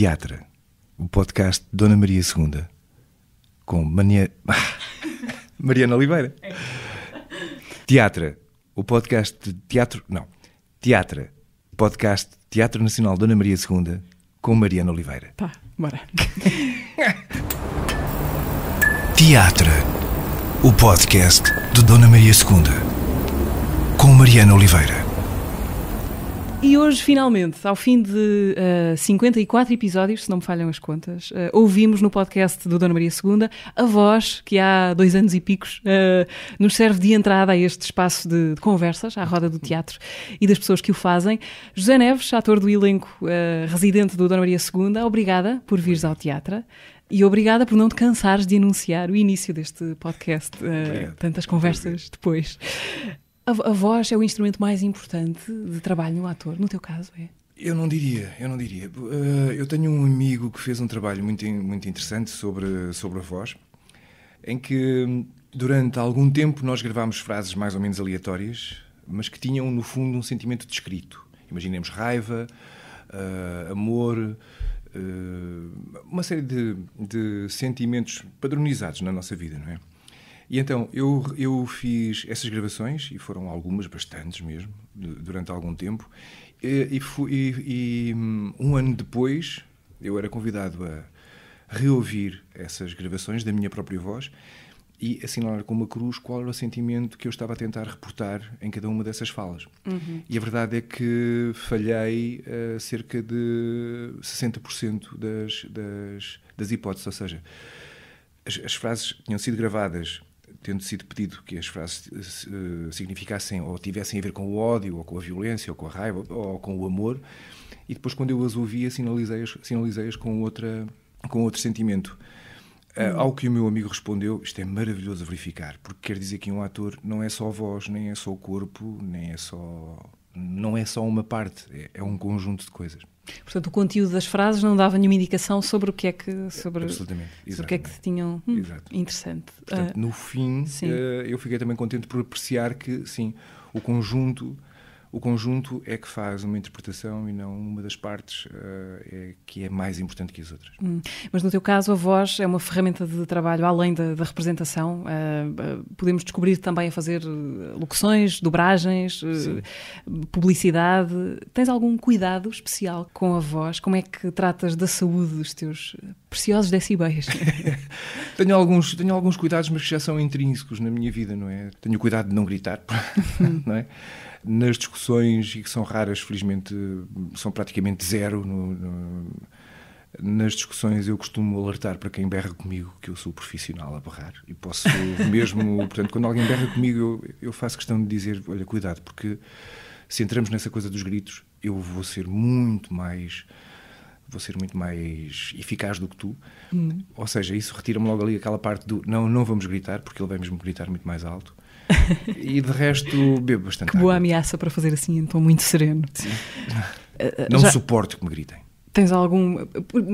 Teatro, o podcast Dona Maria II, com Mania... Ah, Mariana Oliveira. Teatro, o podcast de teatro. Não, Teatro, podcast Teatro Nacional Dona Maria II, com Mariana Oliveira. Tá, bora. teatro, o podcast de Dona Maria II, com Mariana Oliveira. E hoje, finalmente, ao fim de uh, eh, 54 episódios, se não me falham as contas, uh, ouvimos no podcast do Dona Maria II a voz que há dois anos e picos uh, nos serve de entrada a este espaço de, de, conversas, à roda do teatro e das pessoas que o fazem. José Neves, ator do elenco residente do Dona Maria II, obrigada por vires ao teatro. E obrigada por não te cansares de anunciar o início deste podcast, tantas conversas depois. A, a, voz é o instrumento mais importante de trabalho no ator, no teu caso, é? Eu não diria, eu não diria. Eh, eu tenho um amigo que fez um trabalho muito, muito interessante sobre, sobre a voz, em que durante algum tempo nós gravámos frases mais ou menos aleatórias, mas que tinham no fundo um sentimento descrito. Imaginemos raiva, eh, amor, eh, uma série de, de sentimentos padronizados na nossa vida, não é? E então, eu, eu fiz essas gravações, e foram algumas, bastantes mesmo, durante algum tempo, e, e, fui, e, e hum, um ano depois eu era convidado a reouvir essas gravações da minha própria voz e assinalar com uma cruz qual era o sentimento que eu estava a tentar reportar em cada uma dessas falas. Uhum. E a verdade é que falhei a eh, cerca de 60% das, das, das hipóteses, ou seja, as, as frases tinham sido gravadas tendo sido pedido que as frases uh, significassem ou tivessem a ver com o ódio, ou com a violência, ou com a raiva, ou com o amor, e depois quando eu as ouvia sinalizei-as sinalizei com, outra, com outro sentimento. Uh, ao que o meu amigo respondeu, isto é maravilhoso verificar, porque quer dizer que um ator não é só voz, nem é só corpo, nem é só. não é só uma parte, é, é um conjunto de coisas. Portanto, o conteúdo das frases não dava nenhuma indicação sobre o que é que sobre, Absolutamente. sobre o que é que tinham hum, interessante. Portanto, ah, no fim, sim. Eh, eu fiquei também contente por apreciar que sim, o conjunto o conjunto é que faz uma interpretação e não uma das partes uh, é, que é mais importante que as outras. Hum. Mas no teu caso, a voz é uma ferramenta de trabalho além da, da representação. Uh, uh, podemos descobrir também a fazer locuções, dobragens, publicidade. Tens algum cuidado especial com a voz? Como é que tratas da saúde dos teus preciosos decibéis? tenho, alguns, tenho alguns cuidados, mas que já são intrínsecos na minha vida, não é? Tenho cuidado de não gritar, não é? nas discussões, e que são raras, felizmente, são praticamente zero. No, no, nas discussões eu costumo alertar para quem berra comigo que eu sou profissional a berrar e posso mesmo, portanto, quando alguém berra comigo eu, eu faço questão de dizer, olha, cuidado, porque se entramos nessa coisa dos gritos, eu vou ser muito mais vou ser muito mais eficaz do que tu. Hum. Ou seja, isso retira-me logo ali aquela parte do não, não vamos gritar, porque ele vai mesmo gritar muito mais alto e de resto bebo bastante. Que água. boa ameaça para fazer assim em tom muito sereno. Eh, eh, Não Já... suporto que me gritem. Tens algum,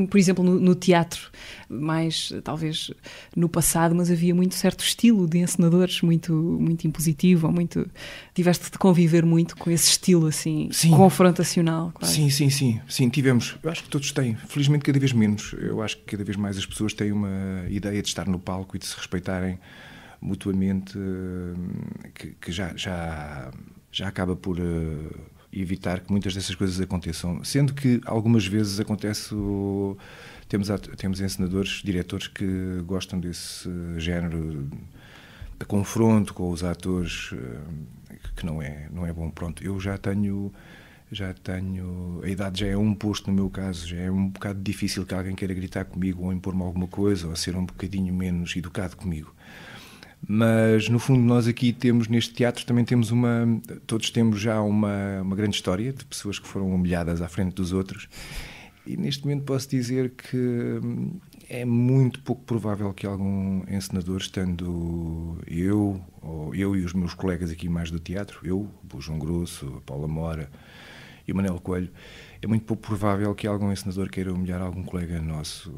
por exemplo, no, no, teatro, mais talvez no passado, mas havia muito certo estilo de encenadores, muito, muito impositivo, muito. Tiveste de conviver muito com esse estilo assim, sim. confrontacional. Quase. Sim, sim, sim, sim, tivemos. Eu acho que todos têm. Felizmente, cada vez menos. Eu acho que cada vez mais as pessoas têm uma ideia de estar no palco e de se respeitarem mutuamente eh, que, que, já, já, já acaba por eh, evitar que muitas dessas coisas aconteçam. Sendo que algumas vezes acontece. temos, temos encenadores, diretores que gostam desse género de confronto com os atores eh, que não é não é bom pronto eu já tenho já tenho a idade já é um posto no meu caso já é um bocado difícil que alguém queira gritar comigo ou impor-me alguma coisa ou ser um bocadinho menos educado comigo mas, no fundo, nós aqui temos, neste teatro, também temos uma. Todos temos já uma, uma grande história de pessoas que foram humilhadas à frente dos outros. E neste momento posso dizer que hum, é muito pouco provável que algum encenador, estando eu, ou eu e os meus colegas aqui mais do teatro, eu, o João Grosso, a Paula Mora, e o Manel Coelho, é muito pouco provável que algum encenador queira humilhar algum colega nosso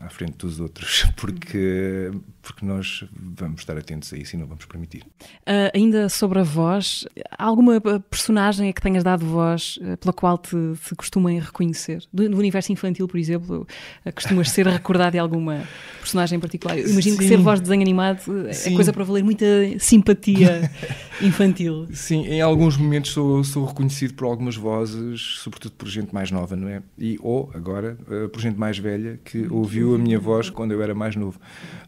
à frente dos outros, porque, porque nós vamos estar atentos a isso e não vamos permitir. Uh, ainda sobre a voz, alguma personagem a é que tenhas dado voz ah, pela qual te, te costumem reconhecer? Do, do universo infantil, por exemplo, ah, costumas ser recordado de alguma personagem em particular? Eu imagino Sim. que ser voz de desenho animado é Sim. é coisa para valer muita simpatia infantil. Sim, em alguns momentos sou, sou reconhecido por algumas vozes vozes, sobretudo por gente mais nova, não é? E ou, agora, eh, por gente mais velha que ouviu a minha voz quando eu era mais novo.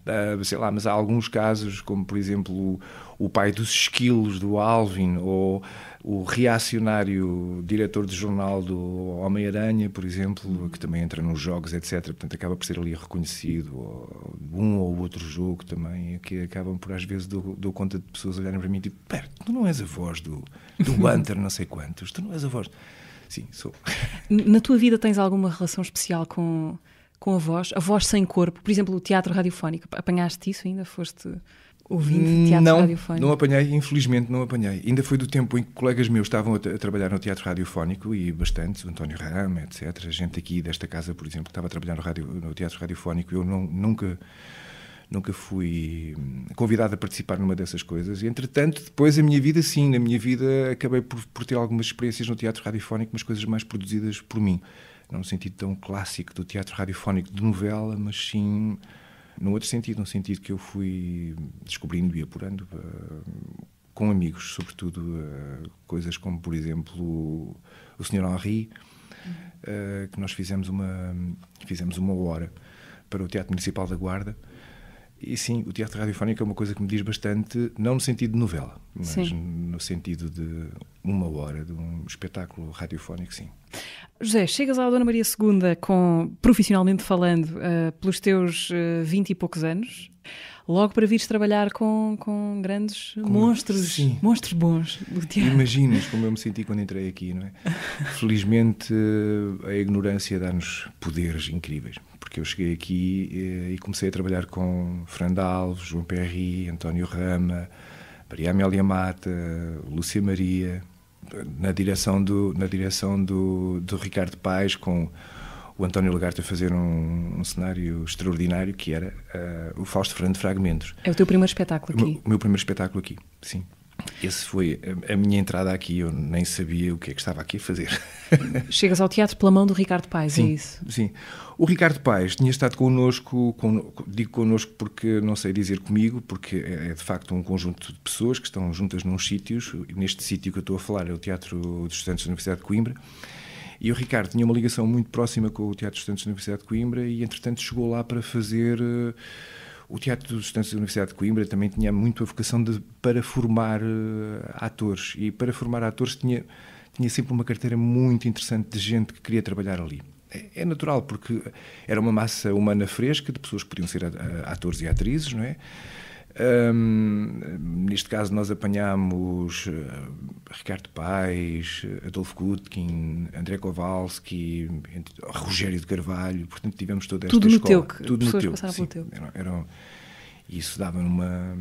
Ah, sei lá, mas há alguns casos, como por exemplo o, o pai dos esquilos, do Alvin, ou o reacionário diretor de jornal do Homem-Aranha, por exemplo, uhum. que também entra nos jogos, etc. Portanto, acaba por ser ali reconhecido. Ou um ou outro jogo também, que acabam por, às vezes, dou, dou conta de pessoas olharem para mim e tipo: Pera, tu não és a voz do, do Hunter, não sei quantos, tu não és a voz. Sim, sou. Na tua vida tens alguma relação especial com, com a voz? A voz sem corpo? Por exemplo, o teatro radiofónico, apanhaste isso ainda? Foste. Ouvindo teatro não, radiofónico? Não apanhei, infelizmente não apanhei. Ainda foi do tempo em que colegas meus estavam a, a trabalhar no teatro radiofónico e bastante, o António Rama, etc. Gente aqui desta casa, por exemplo, que estava a trabalhar no, radio, no teatro radiofónico. Eu não, nunca, nunca fui hum, convidado a participar numa dessas coisas. E, entretanto, depois a minha vida, sim, na minha vida acabei por, por ter algumas experiências no teatro radiofónico, mas coisas mais produzidas por mim. Não no sentido tão clássico do teatro radiofónico de novela, mas sim no outro sentido, um sentido que eu fui descobrindo e apurando uh, com amigos, sobretudo uh, coisas como, por exemplo, o Sr. Henri, uh, que nós fizemos uma, fizemos uma hora para o Teatro Municipal da Guarda e sim, o teatro radiofónico é uma coisa que me diz bastante, não no sentido de novela, mas sim. no sentido de uma hora, de um espetáculo radiofónico, sim. José, chegas à Dona Maria II com, profissionalmente falando, uh, pelos teus eh, vinte uh, e poucos anos, logo para vires trabalhar com, com grandes com, monstros, sim. monstros bons do teatro. Imaginas como eu me senti quando entrei aqui, não é? Felizmente, eh, a ignorância dá-nos poderes incríveis porque eu cheguei aqui e, eh, e comecei a trabalhar com Fernando Alves, João Perri, António Rama, Maria Amélia Mata, Lúcia Maria, na direção do, na direção do, do Ricardo Paes, com o António Lagarto a fazer um, um cenário extraordinário que era uh, o Fausto Fernando Fragmentos. É o teu primeiro espetáculo aqui? O meu, o meu primeiro espetáculo aqui, sim. Esse foi a, minha entrada aqui, eu nem sabia o que é que estava aqui a fazer. Chegas ao teatro pela mão do Ricardo Paes, é sim, é isso? Sim. O Ricardo Paes tinha estado connosco, con, digo connosco porque não sei dizer comigo, porque é, é de facto um conjunto de pessoas que estão juntas num sítios. Neste sítio que eu estou a falar é o Teatro dos Estudantes da Universidade de Coimbra. E o Ricardo tinha uma ligação muito próxima com o Teatro dos Estudantes da Universidade de Coimbra e, entretanto, chegou lá para fazer. Uh, o Teatro dos Estudantes da Universidade de Coimbra também tinha muito a vocação de, para formar uh, atores. E para formar atores tinha, tinha sempre uma carteira muito interessante de gente que queria trabalhar ali. É, é natural, porque era uma massa humana fresca de pessoas que podiam ser eh, atores e atrizes, não é? Um, neste caso, nós apanhámos eh, Ricardo Paes, Adolfo Kutkin, André Kowalski, Rogério de Carvalho, portanto, tivemos toda esta tudo escola. No teu, tudo no teu, sim, teu. isso dava uma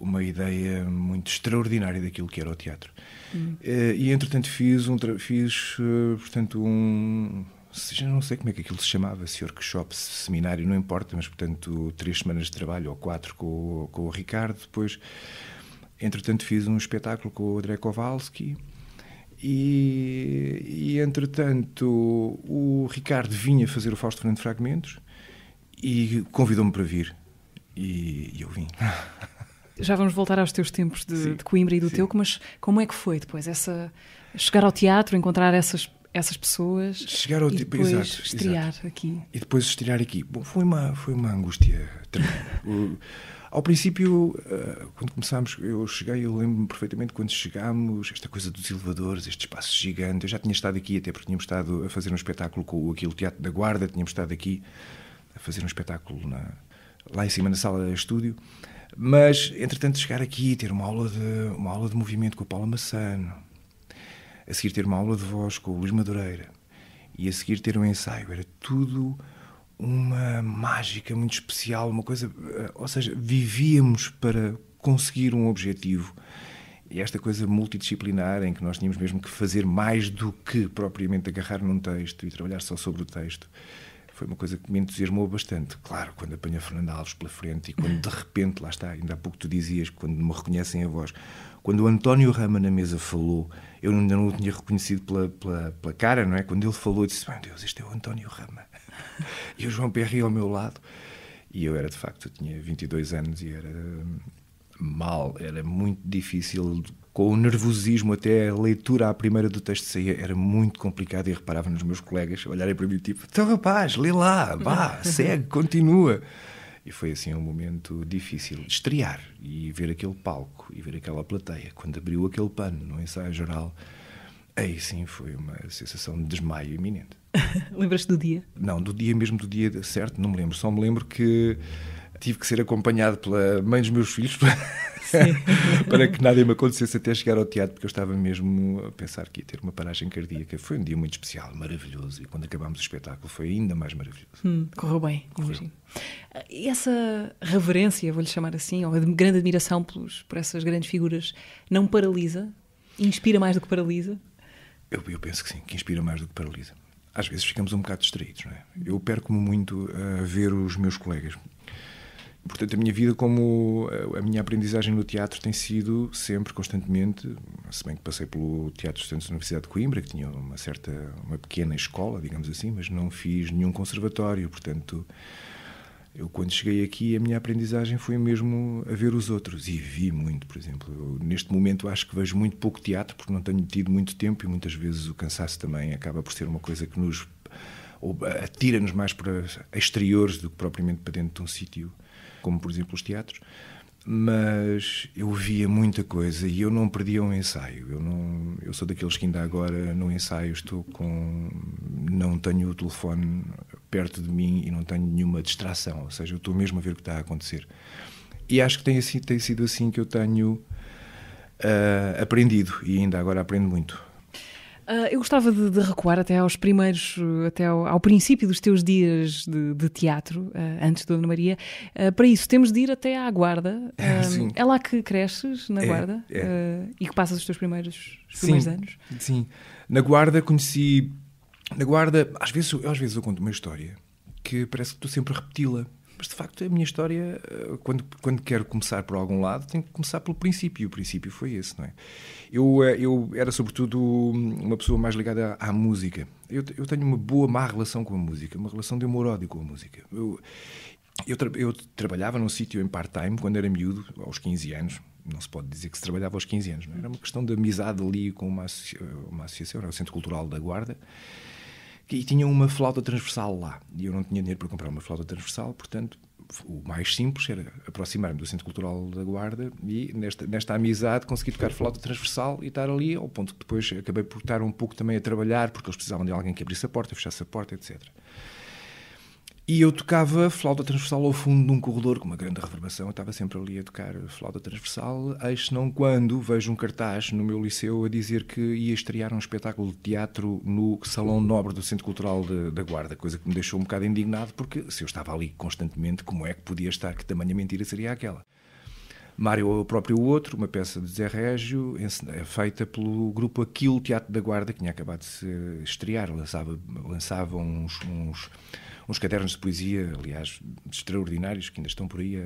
uma ideia muito extraordinária daquilo que era o teatro. Hum. Eh, e, entretanto, fiz, um, fiz eh, portanto, um, já não sei como é que aquilo se chamava, se workshop, se seminário, não importa, mas portanto, três semanas de trabalho ou quatro com, o, com o Ricardo. Depois, entretanto, fiz um espetáculo com o André Kowalski. E, e entretanto, o Ricardo vinha fazer o Fausto Fernando Fragmentos e convidou-me para vir. E, e eu vim. Já vamos voltar aos teus tempos de, de Coimbra e do sim. teu, mas como é que foi depois essa chegar ao teatro, encontrar essas essas pessoas chegar ao e tipo, depois exato, estrear exato. aqui. E depois estrear aqui. Bom, foi uma, foi uma angústia tremenda. o, ao princípio, eh, quando começámos, eu cheguei, eu lembro-me perfeitamente quando chegámos, esta coisa dos elevadores, este espaço gigante. Eu já tinha estado aqui, até porque tínhamos estado a fazer um espetáculo com aquele Teatro da Guarda, tínhamos estado aqui a fazer um espetáculo na, lá em cima na sala de estúdio. Mas, entretanto, chegar aqui, ter uma aula de, uma aula de movimento com a Paula Massano, a seguir ter uma aula de voz com o Luís Madureira e a seguir ter um ensaio. Era tudo uma mágica muito especial, uma coisa. Eh, ou seja, vivíamos para conseguir um objetivo. E esta coisa multidisciplinar, em que nós tínhamos mesmo que fazer mais do que propriamente agarrar num texto e trabalhar só sobre o texto, foi uma coisa que me entusiasmou bastante. Claro, quando apanha Fernando Alves pela frente e quando de repente, lá está, ainda há pouco tu dizias, quando me reconhecem a voz, quando o António Rama na mesa falou, eu ainda não o tinha reconhecido pela, pela, pela cara, não é? Quando ele falou, eu disse: Meu Deus, este é o António Rama. e o João Perry ao meu lado. E eu era, de facto, eu tinha 22 anos e era hum, mal, era muito difícil com o nervosismo até a leitura à primeira do texto saía, era muito complicado e reparava nos meus colegas olharem para mim tipo, então rapaz, lê lá, vá, segue, continua. E foi assim um momento difícil. Estrear e ver aquele palco e ver aquela plateia, quando abriu aquele pano no ensaio geral, aí sim foi uma sensação de desmaio iminente. Lembras-te do dia? Não, do dia mesmo, do dia certo, não me lembro. Só me lembro que tive que ser acompanhado pela mãe dos meus filhos para que nada me acontecesse até chegar ao teatro, porque eu estava mesmo a pensar que ia ter uma paragem cardíaca. Foi um dia muito especial, maravilhoso, e quando acabámos o espetáculo foi ainda mais maravilhoso. Hum, correu bem, imagino. E essa reverência, vou-lhe chamar assim, ou a grande admiração pelos, por essas grandes figuras, não paralisa? Inspira mais do que paralisa? Eu, eu penso que sim, que inspira mais do que paralisa. Às vezes ficamos um bocado distraídos, não é? Eu perco-me muito a ver os meus colegas. Portanto, a minha vida como eh, a minha aprendizagem no teatro tem sido sempre, constantemente, se bem que passei pelo Teatro Estudantes da Universidade de Coimbra, que tinha uma certa, uma pequena escola, digamos assim, mas não fiz nenhum conservatório, portanto, eu quando cheguei aqui a minha aprendizagem foi mesmo a ver os outros e vi muito, por exemplo, eu, neste momento acho que vejo muito pouco teatro porque não tenho tido muito tempo e muitas vezes o cansaço também acaba por ser uma coisa que nos atira-nos mais para exteriores do que propriamente para dentro de um sítio como por exemplo os teatros, mas eu via muita coisa e eu não perdia um ensaio. Eu, não, eu sou daqueles que ainda agora no ensaio estou com. não tenho o telefone perto de mim e não tenho nenhuma distração, ou seja, eu estou mesmo a ver o que está a acontecer. E acho que tem, assim, tem sido assim que eu tenho uh, aprendido e ainda agora aprendo muito. Uh, eu gostava de, de, recuar até aos primeiros, até ao, ao princípio dos teus dias de, de teatro, uh, antes do Ana Maria. Uh, para isso, temos de ir até à Guarda. É, é lá que cresces, na é, Guarda, é. e que passas os teus primeiros, os primeiros sim, anos. Sim, na Guarda conheci. Na Guarda, às vezes, eu, às vezes eu conto uma história que parece que estou sempre a repeti-la mas de facto a minha história, eh, quando, quando quero começar por algum lado, tenho que começar pelo princípio. e O princípio foi esse, não é? Eu, eh, eu era, sobretudo, uma pessoa mais ligada à, à música. Eu, eu tenho uma boa, má relação com a música, uma relação de amor ódio com a música. Eu, eu, tra eu trabalhava num sítio em part-time quando era miúdo, aos 15 anos, não se pode dizer que se trabalhava aos 15 anos, não? É? era uma questão de amizade ali com uma, associa uma associação, era o Centro Cultural da Guarda, e tinham uma flauta transversal lá. E eu não tinha dinheiro para comprar uma flauta transversal, portanto, o mais simples era aproximar-me do Centro Cultural da Guarda e, nesta, nesta amizade, consegui tocar flauta transversal e estar ali, ao ponto que depois acabei por estar um pouco também a trabalhar, porque eles precisavam de alguém que abrisse a porta, fechasse a porta, etc. E eu tocava flauta transversal ao fundo de um corredor, com uma grande reverberação. Eu estava sempre ali a tocar flauta transversal. Eis não quando vejo um cartaz no meu liceu a dizer que ia estrear um espetáculo de teatro no Salão Nobre do Centro Cultural de, da Guarda, coisa que me deixou um bocado indignado, porque se eu estava ali constantemente, como é que podia estar? Que tamanha mentira seria aquela? Mário é o próprio outro, uma peça de Zé Régio, é feita pelo grupo Aquilo Teatro da Guarda, que tinha acabado de se estrear. Lançava, lançavam uns, uns uns cadernos de poesia, aliás, extraordinários, que ainda estão por aí a,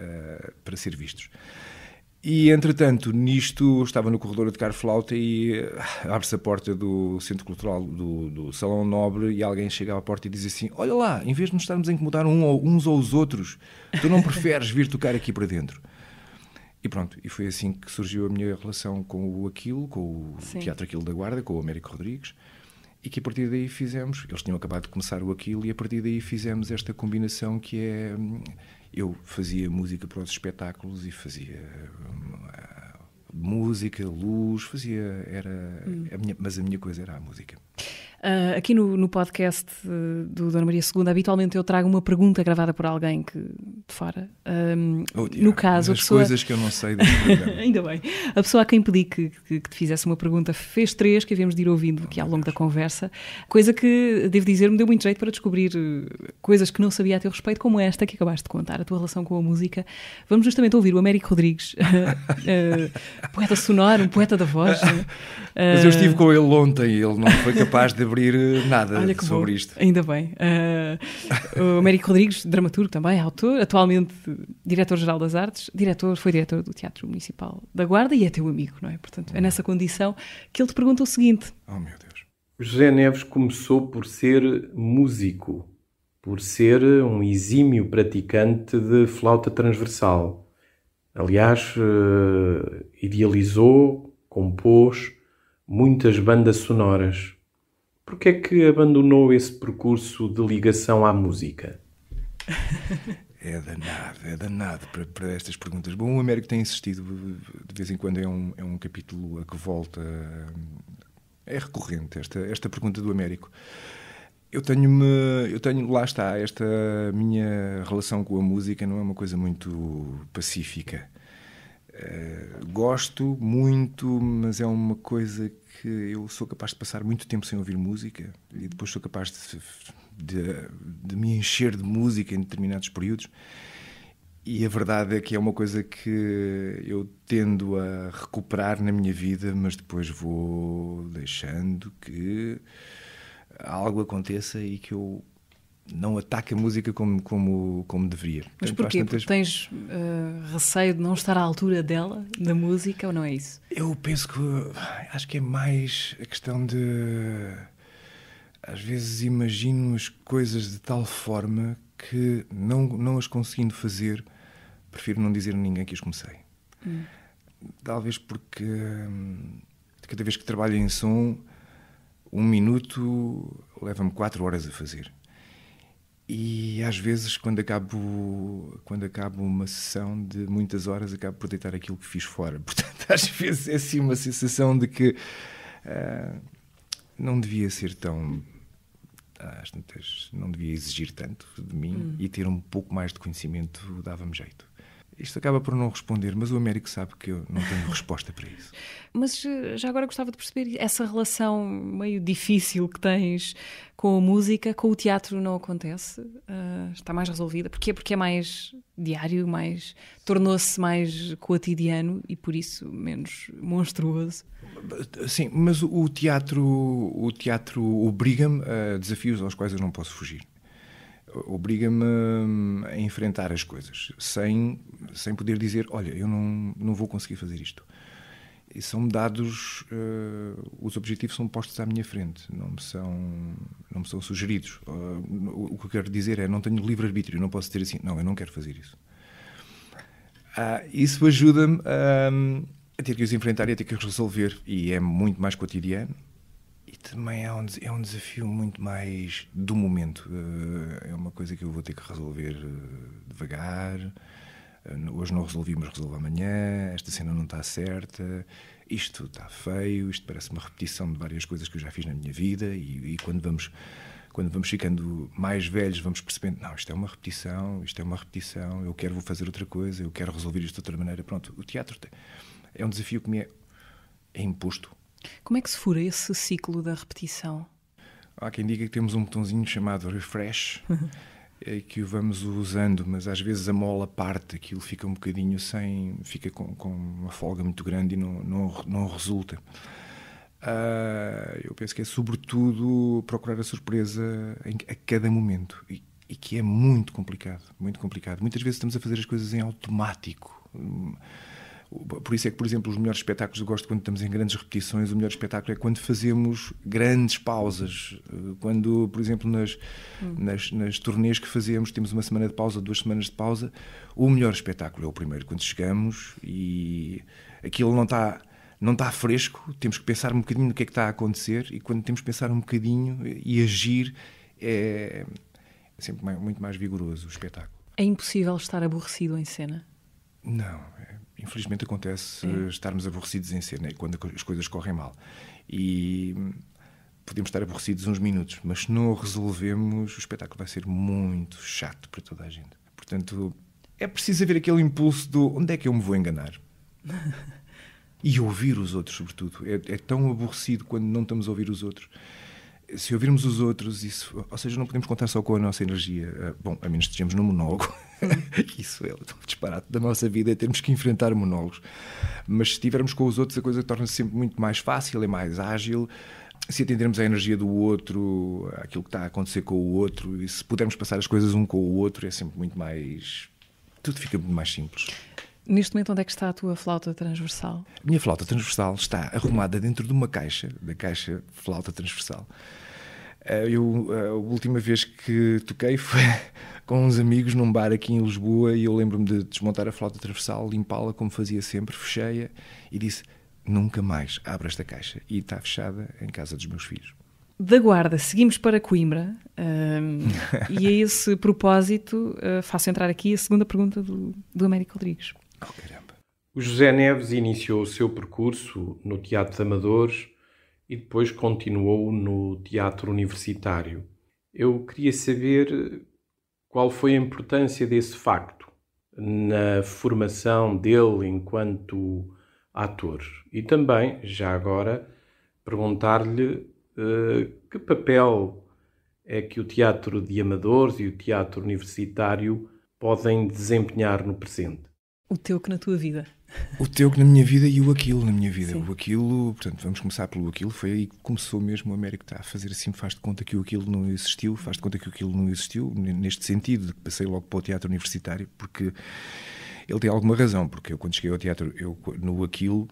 a, para ser vistos. E, entretanto, nisto, estava no corredor de Flauta e ah, abre-se a porta do Centro Cultural, do, do, Salão Nobre, e alguém chega à porta e diz assim, olha lá, em vez de nos estarmos a incomodar um, uns ou os outros, tu não preferes vir tocar aqui para dentro? E pronto, e foi assim que surgiu a minha relação com o Aquilo, com o Sim. Teatro Aquilo da Guarda, com o Américo Rodrigues, e que a partir daí fizemos. Eles tinham acabado de começar o aquilo e a partir daí fizemos esta combinação que é. Hum, eu fazia música para os espetáculos e fazia hum, música, luz, fazia. Era. Hum. A minha, mas a minha coisa era a música. Uh, aqui no, no podcast eh, do Dona Maria II, habitualmente eu trago uma pergunta gravada por alguém que de fora. Um, oh, no caso, as pessoa... coisas que eu não sei. Ainda bem. A pessoa a quem pedi que, que, que, te fizesse uma pergunta fez três que havíamos de ir ouvindo aqui ao longo da conversa, coisa que, devo dizer, me deu muito jeito para descobrir eh, coisas que não sabia a teu respeito, como esta que acabaste de contar, a tua relação com a música. Vamos justamente ouvir o Américo Rodrigues, uh, poeta sonoro, um poeta da voz. É? Mas eu estive com ele ontem e ele não foi capaz de abrir eh, nada sobre bom. isto. Ainda bem. Uh, o Américo Rodrigues, dramaturgo também, autor, atualmente diretor-geral das artes, diretor, foi diretor do Teatro Municipal da Guarda e é teu amigo, não é? Portanto, é nessa condição que ele te pergunta o seguinte. Oh, meu Deus. José Neves começou por ser músico, por ser um exímio praticante de flauta transversal. Aliás, eh, idealizou, compôs muitas bandas sonoras. Porquê que é que abandonou esse percurso de ligação à música? É danado, é danado para, para, estas perguntas. Bom, o Américo tem insistido, de vez em quando é um, é um capítulo a que volta. É recorrente esta, esta pergunta do Américo. Eu tenho-me. Eu tenho, lá está, esta minha relação com a música não é uma coisa muito pacífica. Eh, gosto muito, mas é uma coisa que eu sou capaz de passar muito tempo sem ouvir música e depois sou capaz de, de, de me encher de música em determinados períodos. E a verdade é que é uma coisa que eu tendo a recuperar na minha vida, mas depois vou deixando que algo aconteça e que eu não ataca a música como, como, como deveria. Mas porquê? Tantas... Porque tens uh, receio de não estar à altura dela, da música, ou não é isso? Eu penso que. Acho que é mais a questão de. Às vezes imagino as coisas de tal forma que, não, não as conseguindo fazer, prefiro não dizer a ninguém que as comecei. Hum. Talvez porque. Hum, cada vez que trabalho em som, um minuto leva-me quatro horas a fazer e às vezes, quando acabo, quando acabo uma sessão de muitas horas, acabo por deitar aquilo que fiz fora. Portanto, às vezes é assim uma sensação de que uh, não devia ser tão. Às tantas, não devia exigir tanto de mim hum. e ter um pouco mais de conhecimento dava-me jeito. Isto acaba por não responder, mas o Américo sabe que eu não tenho resposta para isso. Mas eh, já agora gostava de perceber essa relação meio difícil que tens com a música, com o teatro não acontece? Uh, está mais resolvida? Porquê? Porque é mais diário, mais tornou-se mais cotidiano e por isso menos monstruoso. Sim, mas o teatro, o teatro obriga-me a desafios aos quais eu não posso fugir obriga-me a enfrentar as coisas sem, sem poder dizer: olha, eu não, não vou conseguir fazer isto. E são dados, uh, os objetivos são postos à minha frente, não me são, não me são sugeridos. Uh, o que eu quero dizer é: não tenho livre-arbítrio, não posso dizer assim, não, eu não quero fazer isso. Uh, isso ajuda-me a, ah, a ter que os enfrentar e a ter que os resolver, e é muito mais cotidiano também é um, é um desafio muito mais do momento. Eh, é uma coisa que eu vou ter que resolver eh, devagar. Eh, hoje não resolvi, mas resolvo amanhã. Esta cena não está certa. Isto está feio. Isto parece uma repetição de várias coisas que eu já fiz na minha vida. E, e quando vamos quando vamos ficando mais velhos, vamos percebendo: não, isto é uma repetição, isto é uma repetição. Eu quero vou fazer outra coisa, eu quero resolver isto de outra maneira. Pronto, o teatro é um desafio que me é, é imposto como é que se fura esse ciclo da repetição? Há quem diga que temos um botãozinho chamado refresh eh, que o vamos usando, mas às vezes a mola parte, aquilo fica um bocadinho sem. fica com, com uma folga muito grande e não, não, não resulta. Uh, eu penso que é sobretudo procurar a surpresa em, a cada momento e, e, que é muito complicado, muito complicado. Muitas vezes estamos a fazer as coisas em automático. Por isso é que, por exemplo, os melhores espetáculos eu gosto quando estamos em grandes repetições, o melhor espetáculo é quando fazemos grandes pausas. Eh, quando, por exemplo, nas, hum. nas, nas turnês que fazemos, temos uma semana de pausa, duas semanas de pausa, o melhor espetáculo é o primeiro, quando chegamos e aquilo não está não está fresco, temos que pensar um bocadinho no que é que está a acontecer e quando temos que pensar um bocadinho e agir é, é sempre mais, muito mais vigoroso o espetáculo. É impossível estar aborrecido em cena? Não, é, Infelizmente acontece é. estarmos aborrecidos em cena, quando as coisas correm mal. E hum, podemos estar aborrecidos uns minutos, mas se não resolvemos, o espetáculo vai ser muito chato para toda a gente. Portanto, é preciso haver aquele impulso do onde é que eu me vou enganar? e ouvir os outros, sobretudo. É, é tão aborrecido quando não estamos a ouvir os outros se ouvirmos os outros, isso, ou seja, não podemos contar só com a nossa energia. Ah, bom, a menos que estejamos num monólogo. isso é o disparate da nossa vida, é termos que enfrentar monólogos. Mas se estivermos com os outros, a coisa torna-se sempre muito mais fácil, é mais ágil. Se atendermos à energia do outro, àquilo que está a acontecer com o outro, e se pudermos passar as coisas um com o outro, é sempre muito mais. Tudo fica muito mais simples. Neste momento, onde é que está a tua flauta transversal? A minha flauta transversal está arrumada dentro de uma caixa, da caixa flauta transversal. Eh, eu, eh, a última vez que toquei foi com uns amigos num bar aqui em Lisboa e eu lembro-me de desmontar a flauta transversal, limpá-la como fazia sempre, fechei-a e disse: nunca mais abro esta caixa. E está fechada em casa dos meus filhos. Da Guarda, seguimos para Coimbra um, ehm, e a esse propósito uh, faço entrar aqui a segunda pergunta do, do Américo Rodrigues. Oh, caramba. O José Neves iniciou o seu percurso no Teatro de Amadores e depois continuou no Teatro Universitário. Eu queria saber qual foi a importância desse facto na formação dele enquanto ator e também, já agora, perguntar-lhe uh, que papel é que o Teatro de Amadores e o Teatro Universitário podem desempenhar no presente. O teu que na tua vida. O teu que na minha vida e o aquilo na minha vida. Sim. O aquilo, portanto, vamos começar pelo aquilo. Foi aí que começou mesmo o Américo está a fazer assim, faz de conta que o aquilo não existiu, faz de conta que o aquilo não existiu, neste sentido de que passei logo para o teatro universitário, porque ele tem alguma razão, porque eu quando cheguei ao teatro, eu no aquilo,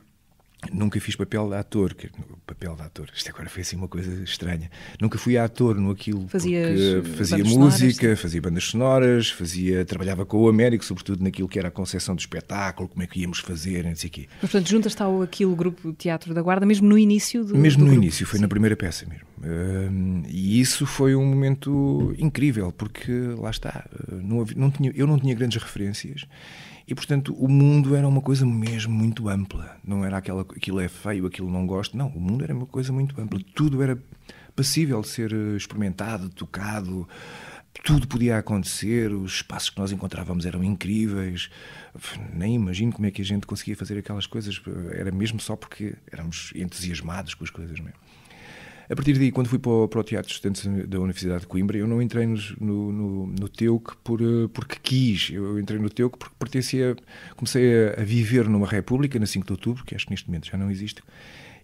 Nunca fiz papel de ator, que, papel de ator, isto agora foi assim uma coisa estranha. Nunca fui ator no aquilo, Fazias porque fazia música, sonoras. fazia bandas sonoras, fazia, trabalhava com o Américo, sobretudo naquilo que era a concepção do espetáculo, como é que íamos fazer, não sei o quê. Mas, portanto, juntas está aquilo, o Grupo Teatro da Guarda, mesmo no início do Mesmo do no grupo, início, foi sim. na primeira peça mesmo. Uh, e isso foi um momento incrível, porque lá está, eh, não havia, não tinha, eu não tinha grandes referências e, portanto, o mundo era uma coisa mesmo muito ampla. Não era aquela, aquilo é feio, aquilo não gosto. Não, o mundo era uma coisa muito ampla. Tudo era passível de ser eh, experimentado, tocado, tudo podia acontecer, os espaços que nós encontrávamos eram incríveis. Nem imagino como é que a gente conseguia fazer aquelas coisas, era mesmo só porque éramos entusiasmados com as coisas mesmo. A partir daí, quando fui para o, para o Teatro de Estudantes da Universidade de Coimbra, eu não entrei no, no, no Teuc por, eh, porque quis, eu entrei no Teuc porque pertencia, comecei a, a viver numa república, na 5 de outubro, que acho que neste momento já não existe,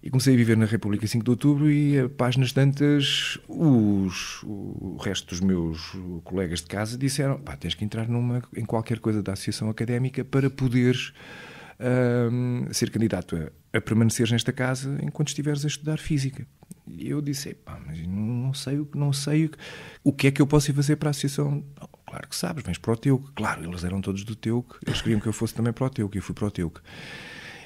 e comecei a viver na República 5 de Outubro e, a páginas tantas, os, o resto dos meus colegas de casa disseram pá, tens que entrar numa, em qualquer coisa da associação académica para poderes ser candidato a, a nesta casa enquanto estiveres a estudar física e eu disse, pá, mas não, não, sei, não sei o que é que eu posso ir fazer para a associação. claro que sabes, vens para o Teuc. Claro, eles eram todos do Teuc, eles queriam que eu fosse também para o Teuc, e eu fui para o Teuc.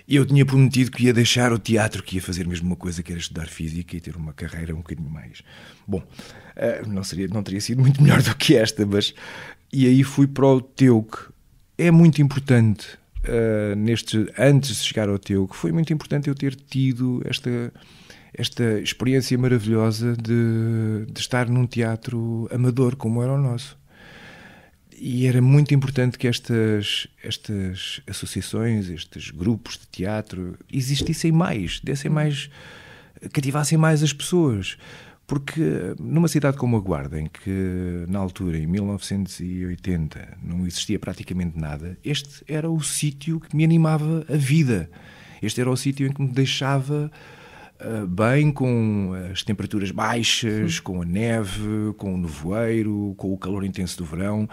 E eu tinha prometido que ia deixar o teatro, que ia fazer mesmo uma coisa, que era estudar física e ter uma carreira um bocadinho mais. Bom, eh, não, seria, não teria sido muito melhor do que esta, mas. E aí fui para o Teuc. É muito importante, uh, neste, antes de chegar ao Teuc, foi muito importante eu ter tido esta esta experiência maravilhosa de, de estar num teatro amador como era o nosso. E era muito importante que estas, estas associações, estes grupos de teatro existissem mais, dessem mais, cativassem mais as pessoas. Porque numa cidade como a Guarda, em que na altura, em 1980, não existia praticamente nada, este era o sítio que me animava a vida. Este era o sítio em que me deixava eh, bem com eh, as temperaturas baixas, com a neve, com o nevoeiro, com o calor intenso do verão.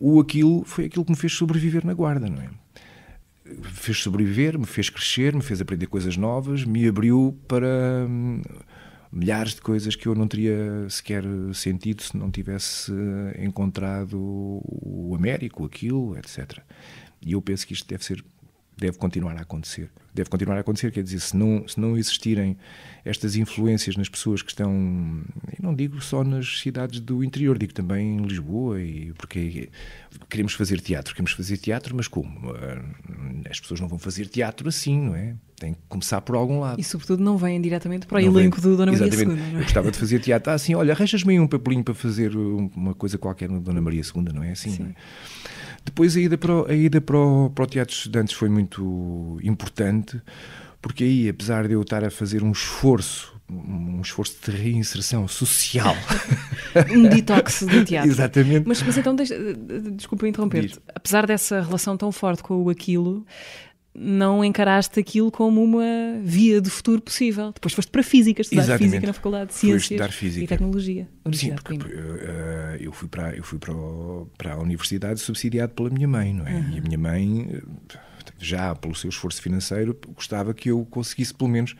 o aquilo foi aquilo que me fez sobreviver na Guarda, não é? Me fez sobreviver, me fez crescer, me fez aprender coisas novas, me abriu para hum, milhares de coisas que eu não teria sequer sentido se não tivesse eh, encontrado o Américo, aquilo, etc. E eu penso que isto deve ser deve continuar a acontecer. Deve continuar a acontecer, quer dizer, se não, se não existirem estas influências nas pessoas que estão, não digo só nas cidades do interior, digo também em Lisboa, e porque queremos fazer teatro, queremos fazer teatro, mas como? Ah, as pessoas não vão fazer teatro assim, não é? Tem que começar por algum lado. E sobretudo não vêm diretamente para o elenco do Dona Maria II. É? Eu gostava de fazer teatro, ah, assim, olha, arranjas-me um papelinho para fazer uma coisa qualquer no Dona Maria II, não é assim? Sim. Não é? Depois a ida para o, a ida para o, para o Teatro de Estudantes foi muito importante, porque aí, apesar de eu estar a fazer um esforço um esforço de reinserção social. um detox do teatro. Exatamente. Mas, mas então, deixa, desculpa interromper-te. Apesar dessa relação tão forte com o aquilo, não encaraste aquilo como uma via de futuro possível. Depois foste para física, estudar Exatamente. física na faculdade de ciências estudar física. e tecnologia. Sim, porque uh, eu fui para eu fui para, o, para a universidade subsidiado pela minha mãe, não é? Uhum. E a minha mãe já pelo seu esforço financeiro gostava que eu conseguisse pelo menos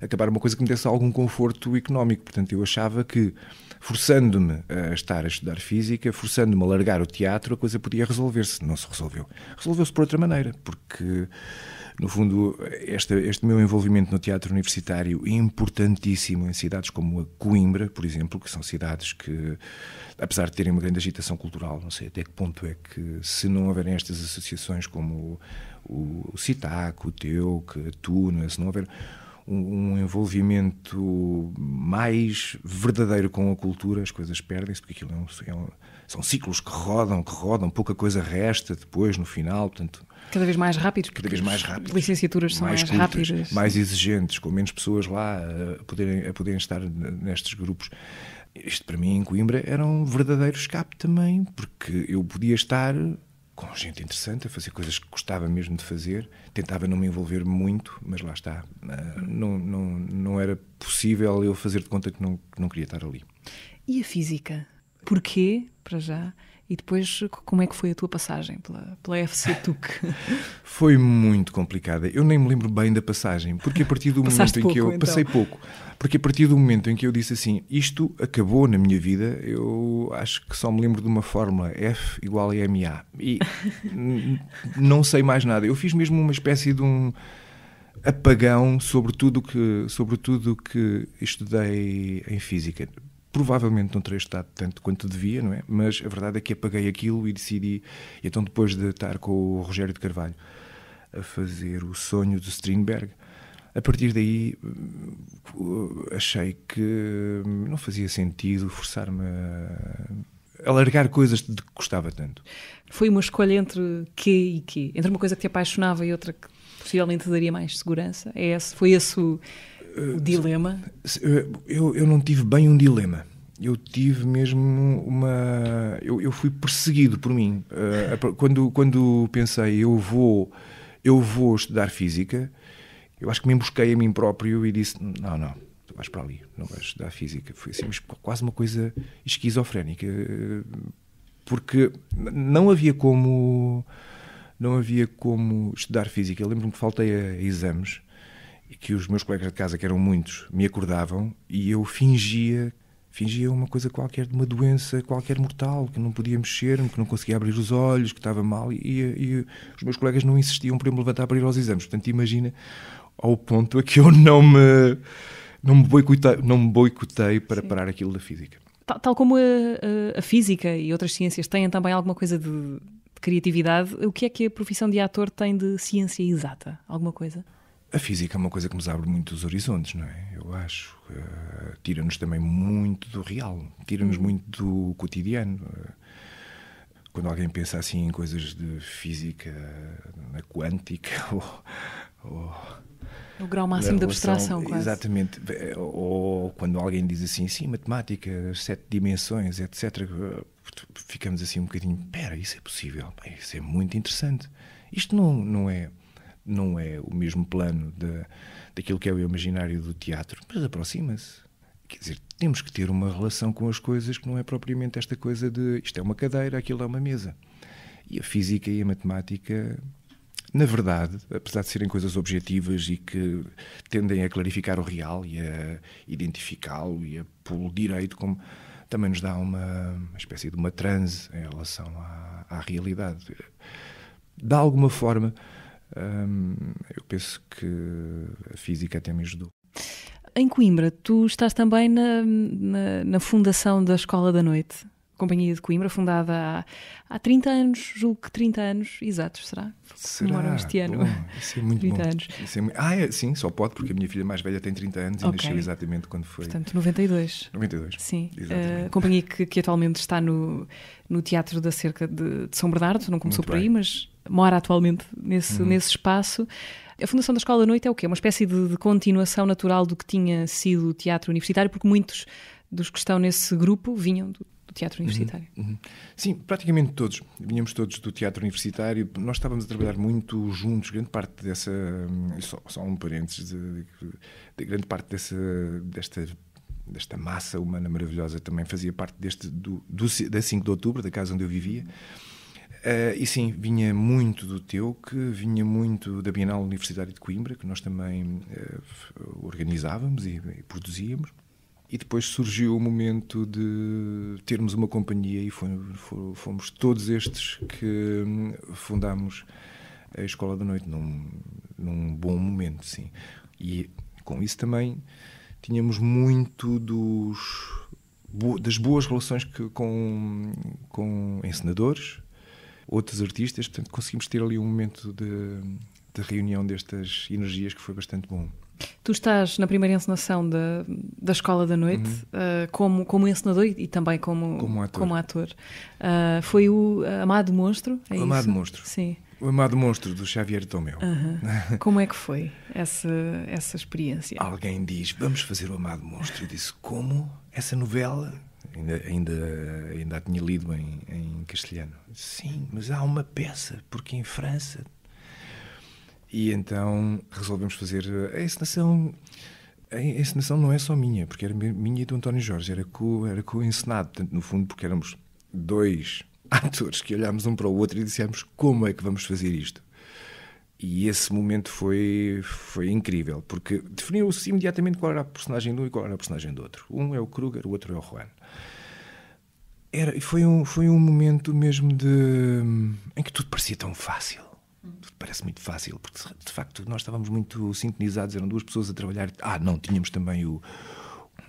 acabar uma coisa que me desse algum conforto económico. Portanto, eu achava que forçando-me a estar a estudar física, forçando-me a largar o teatro, a coisa podia resolver-se. Não se resolveu. Resolveu-se por outra maneira, porque, no fundo, este, este meu envolvimento no teatro universitário é importantíssimo em cidades como a Coimbra, por exemplo, que são cidades que, apesar de terem uma grande agitação cultural, não sei até que ponto é que, se não houverem estas associações como o, o CITAC, o TEU, a TUNA, se não houver um, envolvimento mais verdadeiro com a cultura, as coisas perdem-se, porque aquilo é um, é um, são ciclos que rodam, que rodam, pouca coisa resta depois, no final, portanto... Cada vez mais rápidos, cada vez mais rápidos, licenciaturas são mais, mais curtas, rápidas. Mais exigentes, com menos pessoas lá a poderem, a poderem estar nestes grupos. Isto para mim em Coimbra era um verdadeiro escape também, porque eu podia estar com gente interessante, a fazer coisas que gostava mesmo de fazer. Tentava não me envolver muito, mas lá está. Ah, não, não, não era possível eu fazer de conta que não, que não queria estar ali. E a física? Porquê, para já? E depois, como é que foi a tua passagem pela, pela FC Tuc? foi muito complicada. Eu nem me lembro bem da passagem, porque a partir do momento em que eu. Então. Passei pouco. Porque a partir do momento em que eu disse assim, isto acabou na minha vida, eu acho que só me lembro de uma fórmula, F igual a MA. E não sei mais nada. Eu fiz mesmo uma espécie de um apagão sobre tudo que, sobre tudo que estudei em física provavelmente não terei estado tanto quanto devia, não é? Mas a verdade é que apaguei aquilo e decidi. Então, depois de estar com o Rogério de Carvalho a fazer o sonho do Strindberg, a partir daí eh, achei que não fazia sentido forçar-me a alargar coisas de que gostava tanto. Foi uma escolha entre quê e quê? Entre uma coisa que te apaixonava e outra que possivelmente daria mais segurança? É esse, foi esse o eh, o dilema? Eh, eu, eu não tive bem um dilema. Eu tive mesmo uma. Eu, eu fui perseguido por mim. Eh, quando, quando pensei, eu vou, eu vou estudar física, eu acho que me embusquei a mim próprio e disse: não, não, tu vais para ali, não vais estudar física. Foi assim, quase uma coisa esquizofrénica. Porque não havia como. Não havia como estudar física. Eu lembro-me que faltei a exames que os meus colegas de casa, que eram muitos, me acordavam e eu fingia fingia uma coisa qualquer, de uma doença qualquer mortal, que não podia mexer-me, que não conseguia abrir os olhos, que estava mal, e, e, os meus colegas não insistiam para eu me levantar para ir aos exames. Portanto, imagina ao ponto a que eu não me, não me, boicotei, não me boicotei para Sim. parar aquilo da física. Tal, tal como a, a, física e outras ciências têm também alguma coisa de, de criatividade, o que é que a profissão de ator tem de ciência exata? Alguma coisa? A física é uma coisa que nos abre muitos horizontes, não é? Eu acho. Uh, tira-nos também muito do real, tira-nos uhum. muito do cotidiano. Eh, quando alguém pensa assim em coisas de física, na quântica ou. ou o grau máximo de abstração, quase. Exatamente. Eh, ou quando alguém diz assim, sim, matemática, sete dimensões, etc. Ficamos assim um bocadinho, pera, isso é possível, isso é muito interessante. Isto não, não é não é o mesmo plano da, daquilo que é o imaginário do teatro, mas aproxima-se. Quer dizer, temos que ter uma relação com as coisas que não é propriamente esta coisa de isto é uma cadeira, aquilo é uma mesa. E a física e a matemática, na verdade, apesar de serem coisas objetivas e que tendem a clarificar o real e a identificá-lo e a pô-lo direito, como também nos dá uma, uma, espécie de uma transe em relação à, à realidade. De alguma forma, eu penso que a física até me ajudou. Em Coimbra, tu estás também na, na, na fundação da Escola da Noite, Companhia de Coimbra, fundada há, há 30 anos, julgo que 30 anos exatos, será? será? Comemoram este ano. Bom, isso é muito 30 bom. anos. É muito... Ah, é, sim, só pode, porque a minha filha mais velha tem 30 anos e okay. nasceu exatamente quando foi. Portanto, 92. 92. Sim, exatamente. Uh, companhia que, que, atualmente está no, no Teatro da Cerca de, de São Bernardo, não começou muito por bem. aí, mas mora atualmente nesse, uhum. nesse espaço. A Fundação da Escola da Noite é o quê? É uma espécie de, de continuação natural do que tinha sido o teatro universitário, porque muitos dos que estão nesse grupo vinham do, do teatro uhum, universitário. Uhum, uhum. Sim, praticamente todos. Vinhamos todos do teatro universitário. Nós estávamos a trabalhar muito juntos, grande parte dessa. Hum, só, só um parênteses, de, de grande parte dessa, desta desta massa humana maravilhosa também fazia parte deste do, do da 5 de outubro da casa onde eu vivia uhum Uh, e sim, vinha muito do Teuc, vinha muito da Bienal Universitária de Coimbra, que nós também uh, organizávamos e, e, produzíamos. E depois surgiu o momento de termos uma companhia e fomos, fomos todos estes que hum, fundámos a Escola da Noite num, num bom momento, sim. E com isso também tínhamos muito dos, das boas relações que, com, com encenadores, outros artistas, portanto conseguimos ter ali um momento de, de reunião destas energias que foi bastante bom. Tu estás na primeira encenação da, da Escola da Noite uhum. uh, como, como encenador e, também como, como ator. Como ator. Uh, foi o Amado Monstro? É o Amado isso? Monstro. Sim. O Amado Monstro do Xavier Tomeu. Uhum. Como é que foi essa, essa experiência? Alguém diz: Vamos fazer o Amado Monstro. Eu disse: Como? Essa novela? Ainda, ainda, ainda a tinha lido em, em castelhano. Sim, mas há uma peça, porque em França. E então resolvemos fazer. Eh, a encenação, a encenação não é só minha, porque era minha e do António Jorge, era com era co -encenado. portanto, no fundo, porque éramos dois atores que olhámos um para o outro e dissemos como é que vamos fazer isto. E esse momento foi, foi incrível, porque definiu-se imediatamente qual era a personagem de um e qual era a personagem do outro. Um é o Kruger, o outro é o Juan era, foi, um, foi um momento mesmo de, hum, em que tudo parecia tão fácil. Tudo parece muito fácil, porque de facto nós estávamos muito sintonizados, eram duas pessoas a trabalhar. Ah, não, tínhamos também o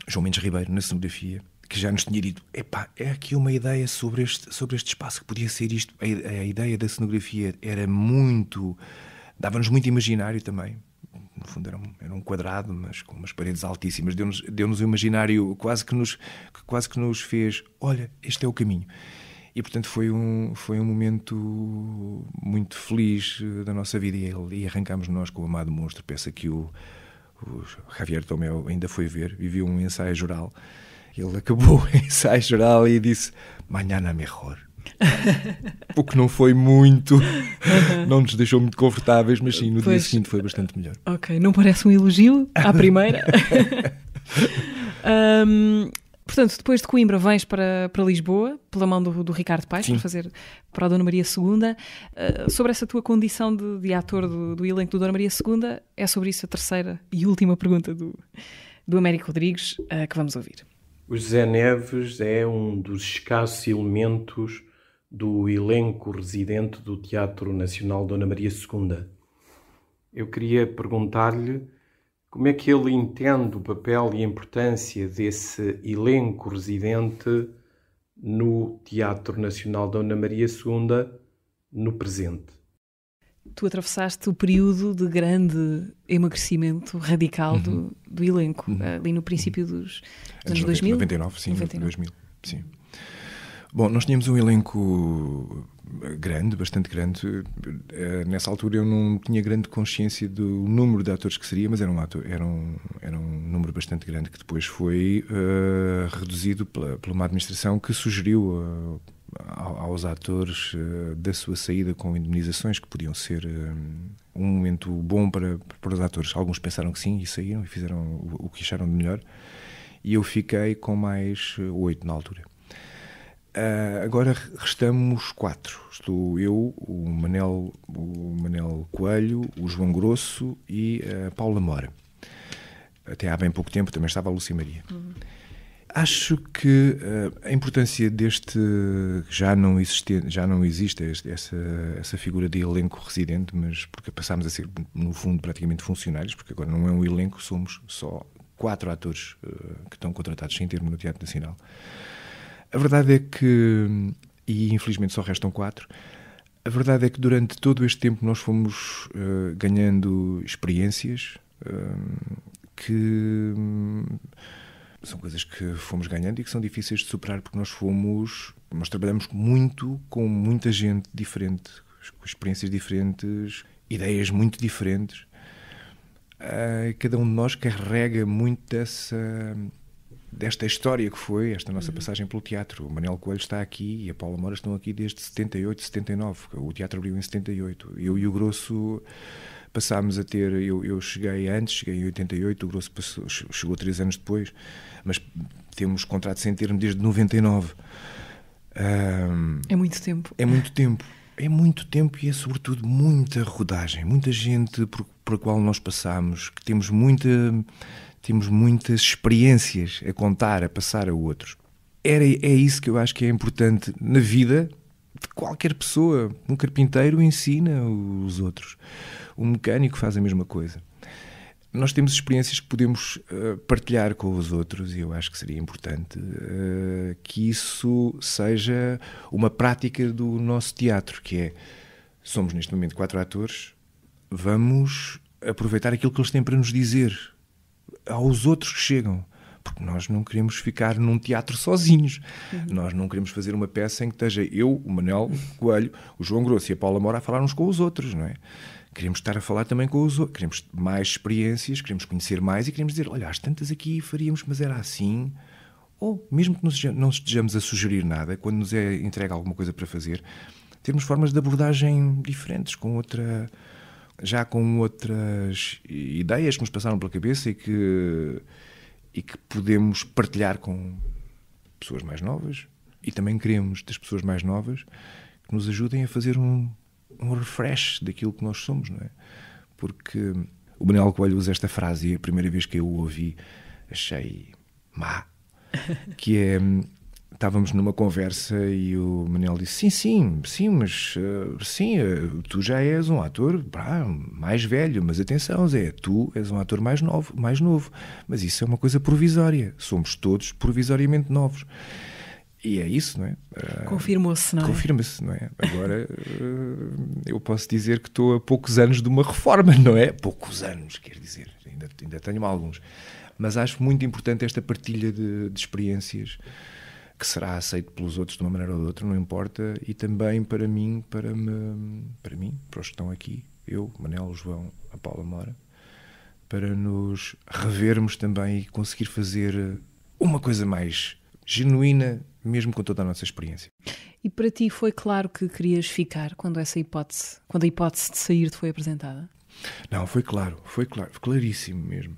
João Mendes Ribeiro na cenografia, que já nos tinha dito: epá, é aqui uma ideia sobre este, sobre este espaço, que podia ser isto. A, a ideia da cenografia era muito. dava-nos muito imaginário também no fundo era um, era um quadrado, mas com umas paredes altíssimas, deu-nos deu um imaginário quase que, nos, que quase que nos fez, olha, este é o caminho. E portanto foi um, foi um momento muito feliz eh, da nossa vida e, e arrancámos nós com o Amado Monstro, peça que o, o Javier Tomeu ainda foi ver e um ensaio geral. Ele acabou o ensaio geral e disse: na melhor o que não foi muito, não nos deixou muito confortáveis, mas sim, no pois, dia seguinte foi bastante melhor. Ok, não parece um elogio à primeira. um, portanto, depois de Coimbra vens para, para Lisboa, pela mão do, do Ricardo Paes, sim. para fazer para a Dona Maria II. Uh, ah, sobre essa tua condição de, de ator do, do elenco do Dona Maria II, é sobre isso a terceira e última pergunta do, do Américo Rodrigues uh, que vamos ouvir. O José Neves é um dos escassos elementos do elenco residente do Teatro Nacional Dona Maria II. Eu queria perguntar-lhe como é que ele entende o papel e a importância desse elenco residente no Teatro Nacional Dona Maria II no presente. Tu atravessaste o período de grande emagrecimento radical uhum. do, do, elenco, uhum. ali no princípio dos, dos anos 90, 2000. 99, sim, 99. 2000, sim. Bom, nós tínhamos um elenco grande, bastante grande. Eh, nessa altura eu não tinha grande consciência do número de atores que seria, mas era um, ator, era um, era um número bastante grande que depois foi uh, reduzido pela, por uma administração que sugeriu eh, aos atores uh, da sua saída com indemnizações que podiam ser um momento bom para, para os atores. Alguns pensaram que sim e saíram e fizeram o, o que acharam de melhor. E eu fiquei com mais oito na altura. Ah, agora restamos quatro. Estou eu, o Manel, o Manel Coelho, o João Grosso e a ah, Paula Mora. Até há bem pouco tempo também estava a Lúcia Maria. Uhum. Acho que uh, a importância deste já não existe, já não existe este, essa, essa figura de elenco residente, mas porque passámos a ser no fundo praticamente funcionários, porque agora não é um elenco, somos só quatro atores uh, que estão contratados sem termo no Teatro Nacional a verdade é que, e infelizmente só restam quatro, a verdade é que durante todo este tempo nós fomos uh, ganhando experiências uh, que um, são coisas que fomos ganhando e que são difíceis de superar porque nós fomos, nós trabalhamos muito com muita gente diferente, com experiências diferentes, ideias muito diferentes. Uh, cada um de nós carrega muito dessa desta história que foi esta nossa uhum. passagem pelo teatro. O Manel Coelho está aqui e a Paula Mora estão aqui desde 78, 79. O teatro abriu em 78. Eu e o Grosso passámos a ter. Eu, eu cheguei antes, cheguei em 88, o Grosso passou, chegou três anos depois, mas temos contrato sem termo desde 99. Um, é muito tempo. É muito tempo. É muito tempo e é sobretudo muita rodagem, muita gente por, por a qual nós passamos, que temos muita temos muitas experiências a contar, a passar a outros. Era, é isso que eu acho que é importante na vida de qualquer pessoa. Um carpinteiro ensina os outros, um mecânico faz a mesma coisa. Nós temos experiências que podemos uh, partilhar com os outros e eu acho que seria importante uh, que isso seja uma prática do nosso teatro, que é somos neste momento quatro atores, vamos aproveitar aquilo que eles têm para nos dizer, aos outros que chegam. Porque nós não queremos ficar num teatro sozinhos. Uhum. Nós não queremos fazer uma peça em que esteja eu, o Manuel Coelho, o João Grosso e a Paula Mora a falar uns com os outros, não é? queremos estar a falar também com os outros, queremos mais experiências, queremos conhecer mais e queremos dizer, olha, as tantas aqui faríamos, mas era assim. Ou, mesmo que não estejamos a sugerir nada, quando nos é entregue alguma coisa para fazer, termos formas de abordagem diferentes, com outra já com outras ideias que nos passaram pela cabeça e que, e que podemos partilhar com pessoas mais novas e também queremos das pessoas mais novas que nos ajudem a fazer um, um refresh daquilo que nós somos, não é? Porque o Manuel Coelho usa esta frase e a primeira vez que eu o ouvi achei má, que é estávamos numa conversa e o Manel disse: Sim, sim, sim, mas uh, sim, uh, tu já és um ator pá, mais velho, mas atenção, Zé, tu és um ator mais novo, mais novo. Mas isso é uma coisa provisória, somos todos provisoriamente novos. E é isso, não é? Eh, Confirmou-se, não é? Confirma-se, não é? Agora eu posso dizer que estou a poucos anos de uma reforma, não é? Poucos anos, quer dizer, ainda, ainda tenho alguns. Mas acho muito importante esta partilha de, de experiências que será aceito pelos outros de uma maneira ou de outra, não importa, e também para mim, para, me, para mim, para os que estão aqui, eu, Manel, João, a Paula Mora, para nos revermos também e conseguir fazer uma coisa mais genuína, mesmo com toda a nossa experiência. E para ti foi claro que querias ficar quando essa hipótese, quando a hipótese de sair te foi apresentada? Não, foi claro, foi claro, claríssimo mesmo.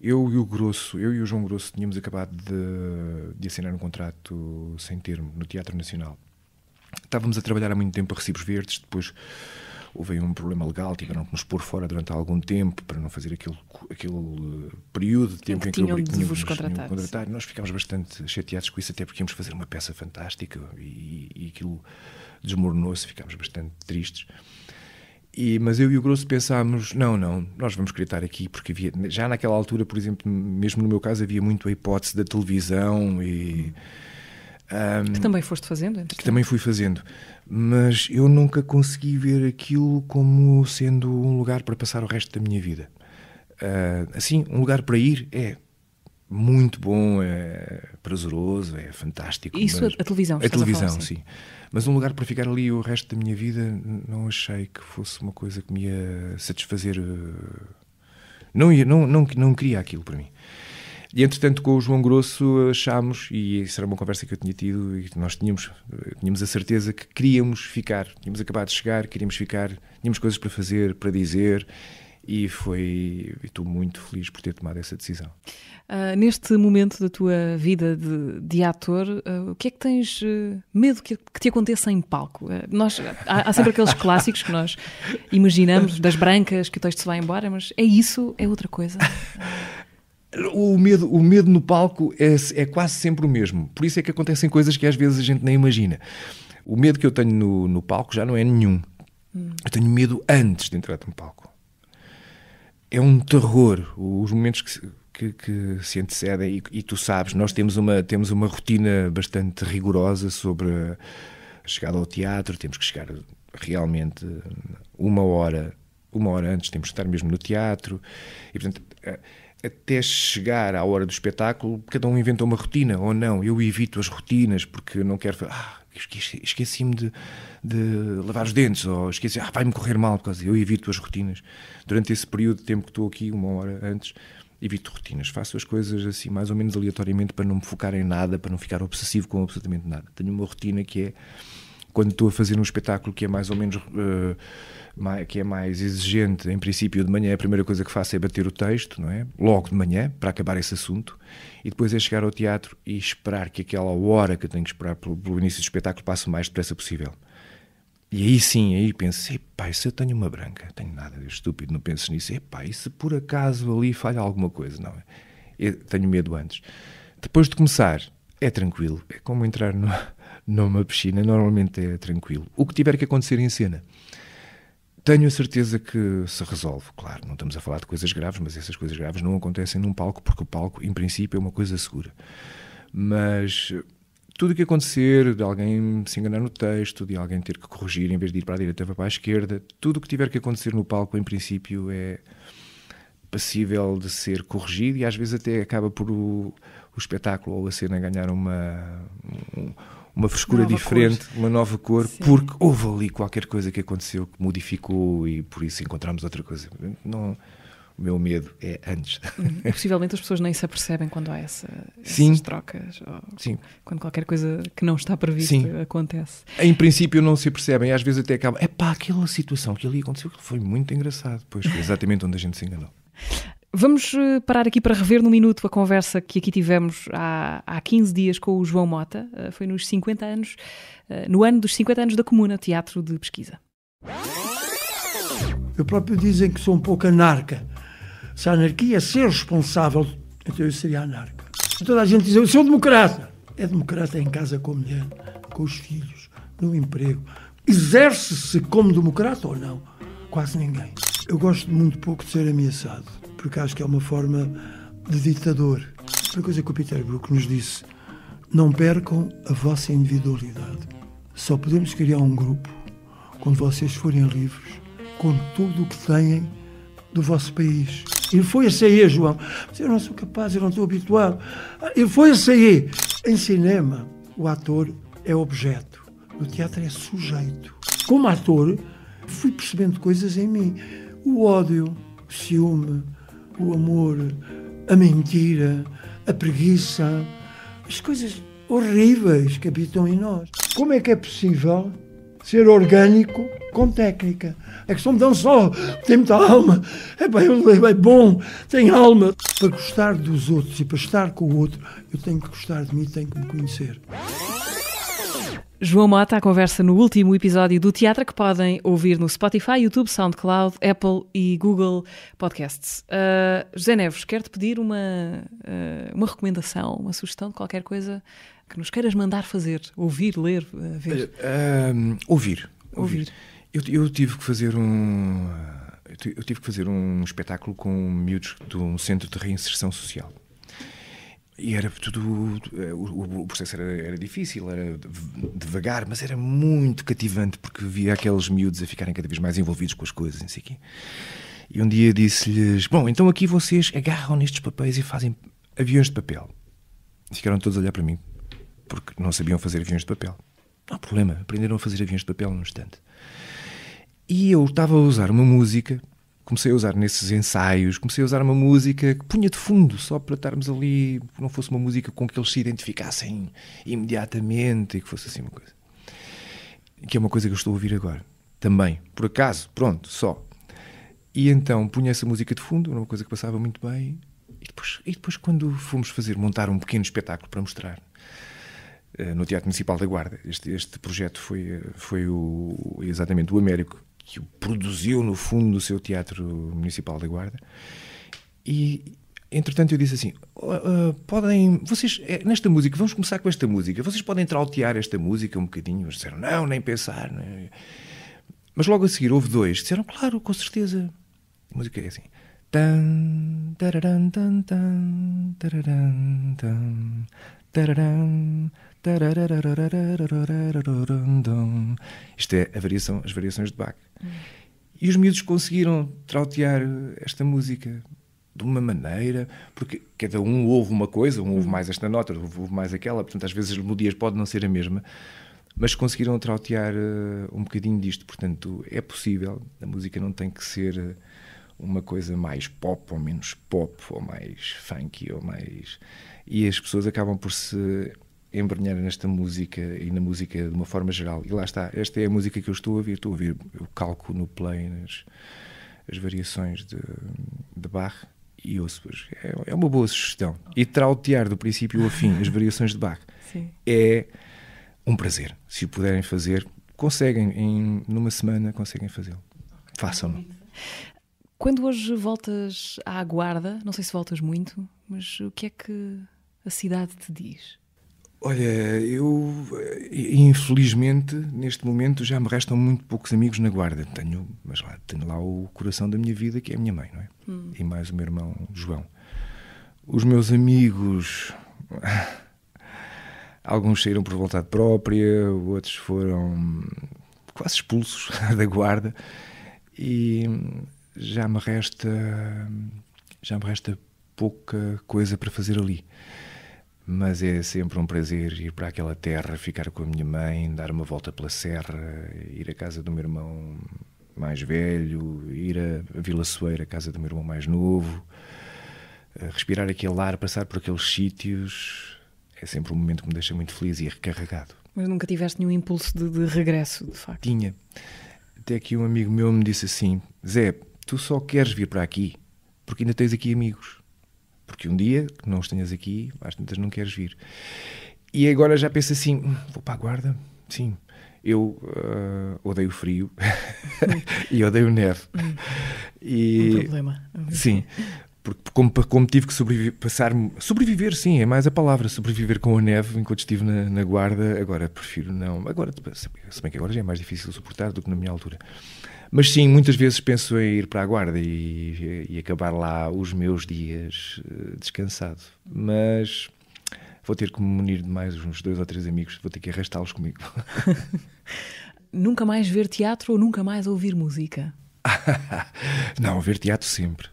Eu e o Grosso, eu e o João Grosso tínhamos acabado de, de assinar um contrato sem termo no Teatro Nacional. Estávamos a trabalhar há muito tempo a Recibos Verdes, depois houve um problema legal, tiveram que nos pôr fora durante algum tempo para não fazer aquele, aquele eh, período de tempo em que, em que tinham de vos contratar. contratar. Nós ficámos bastante chateados com isso, até porque íamos fazer uma peça fantástica e, e aquilo desmoronou-se, ficámos bastante tristes. E, mas eu e o Grosso pensámos, não, não, nós vamos querer estar aqui, porque havia, já naquela altura, por exemplo, mesmo no meu caso, havia muito a hipótese da televisão e... Um, que também foste fazendo? Entretanto. Que também fui fazendo. Mas eu nunca consegui ver aquilo como sendo um lugar para passar o resto da minha vida. Uh, assim, um lugar para ir, é, muito bom, é prazeroso, é fantástico. Isso mas... a televisão, A televisão, a falar, sim. sim. Mas um lugar para ficar ali o resto da minha vida, não achei que fosse uma coisa que me ia satisfazer. Eh, não, ia, não, não, não queria aquilo para mim. E entretanto, com o João Grosso, achámos, e isso era uma conversa que eu tinha tido, e nós tínhamos, eh, tínhamos a certeza que queríamos ficar, tínhamos acabado de chegar, queríamos ficar, tínhamos coisas para fazer, para dizer, e foi estou muito feliz por ter tomado essa decisão. Uh, neste momento da tua vida de, de ator, uh, o que é que tens uh, medo que, que, te aconteça em palco? nós, há, há, sempre aqueles clássicos que nós imaginamos, das brancas, que o texto se vai embora, mas é isso, é outra coisa. O medo, o medo no palco é, é quase sempre o mesmo, por isso é que acontecem coisas que às vezes a gente nem imagina. O medo que eu tenho no, no palco já não é nenhum. Hum. Eu tenho medo antes de entrar no palco é um terror os momentos que, que, que se antecedem e, e, tu sabes, nós temos uma, temos uma rotina bastante rigorosa sobre a chegada ao teatro, temos que chegar realmente uma hora, uma hora antes, temos que estar mesmo no teatro e portanto eh, até chegar à hora do espetáculo, cada um inventa uma rotina ou não. Eu evito as rotinas porque não quero. Ah, esqueci-me de, de, lavar os dentes ou esqueci. Ah, vai-me correr mal por causa. Eu evito as rotinas. Durante esse período de tempo que estou aqui, uma hora antes, evito rotinas. Faço as coisas assim, mais ou menos aleatoriamente, para não me focar em nada, para não ficar obsessivo com absolutamente nada. Tenho uma rotina que é quando estou a fazer um espetáculo que é mais ou menos. Uh, que é mais exigente, em princípio, de manhã, a primeira coisa que faço é bater o texto, não é? Logo de manhã, para acabar esse assunto, e depois é chegar ao teatro e esperar que aquela hora que eu tenho que esperar pelo, pelo início do espetáculo passe o mais depressa possível. E aí sim, aí penso, epá, se eu tenho uma branca, tenho nada de estúpido, não penso nisso, epá, e se por acaso ali falha alguma coisa, não é? Eu tenho medo antes. Depois de começar, é tranquilo, é como entrar no, numa piscina, normalmente é tranquilo. O que tiver que acontecer em cena. Tenho a certeza que se resolve, claro, não estamos a falar de coisas graves, mas essas coisas graves não acontecem num palco, porque o palco, em princípio, é uma coisa segura. Mas tudo o que acontecer, de alguém se enganar no texto, de alguém ter que corrigir em vez de ir para a direita, vai para a esquerda, tudo o que tiver que acontecer no palco, em princípio, é passível de ser corrigido e às vezes até acaba por o, o espetáculo ou a cena ganhar uma. Um, uma frescura nova diferente, cor. uma nova cor, Sim. porque houve ali qualquer coisa que aconteceu que modificou e por isso encontramos outra coisa. Não, o meu medo é antes. Uhum. Possivelmente as pessoas nem se apercebem quando há essa, Sim. essas trocas. Sim. Quando qualquer coisa que não está prevista acontece. Em princípio não se apercebem. Às vezes até acaba, É pá, aquela situação que ali aconteceu foi muito engraçado. Pois foi exatamente onde a gente se enganou. Vamos eh, parar aqui para rever num minuto a conversa que aqui tivemos há, há 15 dias com o João Mota. Eh, foi nos 50 anos, eh, no ano dos 50 anos da Comuna, Teatro de Pesquisa. Eu próprio dizem que sou um pouco anarca. Se a anarquia é ser responsável, então eu seria anarca. Toda a gente diz, eu sou democrata. É democrata em casa com a mulher, com os filhos, no emprego. Exerce-se como democrata ou não? Quase ninguém. Eu gosto muito pouco de ser ameaçado porque acho que é uma forma de ditador. Uma coisa que o Peter Brook nos disse: não percam a vossa individualidade. Só podemos criar um grupo quando vocês forem livres, com tudo o que têm do vosso país. Ele foi a sair, João. eu não sou capaz, eu não estou habituado. Ele foi a sair. Em cinema, o ator é objeto, no teatro é sujeito. Como ator, fui percebendo coisas em mim: o ódio, o ciúme, o amor, a mentira, a preguiça, as coisas horríveis que habitam em nós. Como é que é possível ser orgânico com técnica? É que só me dão só, tem muita alma, é bem, é bom, tem alma. Para gostar dos outros e para estar com o outro, eu tenho que gostar de mim, tenho que me conhecer. João Mota a conversa no último episódio do Teatro que podem ouvir no Spotify, YouTube, SoundCloud, Apple e Google Podcasts. Uh, José Neves, quero-te pedir uma, uh, uma recomendação, uma sugestão de qualquer coisa que nos queiras mandar fazer, ouvir, ler, uh, ver. Um, ouvir. Ouvir. Eu, eu, tive que fazer um eu tive que fazer um espetáculo com miúdos de um centro de reinserção social. E era tudo. Eh, o, o processo era, era, difícil, era devagar, mas era muito cativante porque via aqueles miúdos a ficarem cada vez mais envolvidos com as coisas, não sei quê. E um dia disse-lhes: Bom, então aqui vocês agarram nestes papéis e fazem aviões de papel. E ficaram todos a olhar para mim porque não sabiam fazer aviões de papel. Não há problema, aprenderam a fazer aviões de papel num instante. E eu estava a usar uma música comecei a usar nesses ensaios, comecei a usar uma música que punha de fundo, só para estarmos ali, que não fosse uma música com que eles se identificassem imediatamente e que fosse assim uma coisa. Que é uma coisa que eu estou a ouvir agora, também, por acaso, pronto, só. E então punha essa música de fundo, era uma coisa que passava muito bem, e depois, e depois quando fomos fazer, montar um pequeno espetáculo para mostrar, eh, no Teatro Municipal da Guarda. Este, este projeto foi, eh, foi o, exatamente o Américo que o produziu no fundo do seu teatro municipal da Guarda. E entretanto eu disse assim: oh, oh, podem, vocês, eh, nesta música, vamos começar com esta música, vocês podem trautear esta música um bocadinho? Eles disseram: não, nem pensar. Né? Mas logo a seguir houve dois, disseram: claro, com certeza. A música é assim. Tan, tararan, tan, tan, tararan, tan, tararan, isto é a variação, as variações de Bach. E os miúdos conseguiram trautear esta música de uma maneira, porque cada um ouve uma coisa, um ouve mais esta nota, outro ouve mais aquela, portanto às vezes as melodias podem não ser a mesma, mas conseguiram trautear um bocadinho disto, portanto é possível, a música não tem que ser uma coisa mais pop ou menos pop, ou mais funky, ou mais... E as pessoas acabam por se embrenhar nesta música e na música de uma forma geral. E lá está, esta é a música que eu estou a ouvir. Estou a ouvir o calco no play, nas, as variações de, de Bach e ouço-as. É, é, uma boa sugestão. E trautear do princípio ao fim as variações de Bach Sim. é um prazer. Se o puderem fazer, conseguem, em, numa semana conseguem fazê-lo. Façam-no. Quando hoje voltas à guarda, não sei se voltas muito, mas o que é que a cidade te diz? Olha, eu eh, infelizmente neste momento já me restam muito poucos amigos na guarda. Tenho, mas lá tenho lá o coração da minha vida que é a minha mãe, não é? Hum. E mais o meu irmão João. Os meus amigos, alguns saíram por vontade própria, outros foram quase expulsos da guarda e já me resta já me resta pouca coisa para fazer ali mas é sempre um prazer ir para aquela terra, ficar com a minha mãe, dar uma volta pela serra, ir à casa do meu irmão mais velho, ir à Vila Soeira, à casa do meu irmão mais novo, eh, respirar aquele ar, passar por aqueles sítios, é sempre um momento que me deixa muito feliz e recarregado. Mas nunca tiveste nenhum impulso de, de regresso, de facto? Tinha. Até que um amigo meu me disse assim: Zé, tu só queres vir para aqui porque ainda tens aqui amigos porque um dia que não os tenhas aqui, às tantas não queres vir. E agora já penso assim: hum, vou para a guarda, sim. Eu uh, odeio frio e odeio neve. Hum. E, um problema. Sim, porque como, como tive que sobreviver, passar sobreviver sim, é mais a palavra, sobreviver com a neve enquanto estive na, na guarda, agora prefiro não, agora, se bem que agora já é mais difícil suportar do que na minha altura mas sim, muitas vezes penso em ir para a Guarda e, e acabar lá os meus dias eh, descansado. Mas vou ter que me unir de mais uns dois ou três amigos, vou ter que arrastá-los comigo. nunca mais ver teatro ou nunca mais ouvir música? não, ver teatro sempre.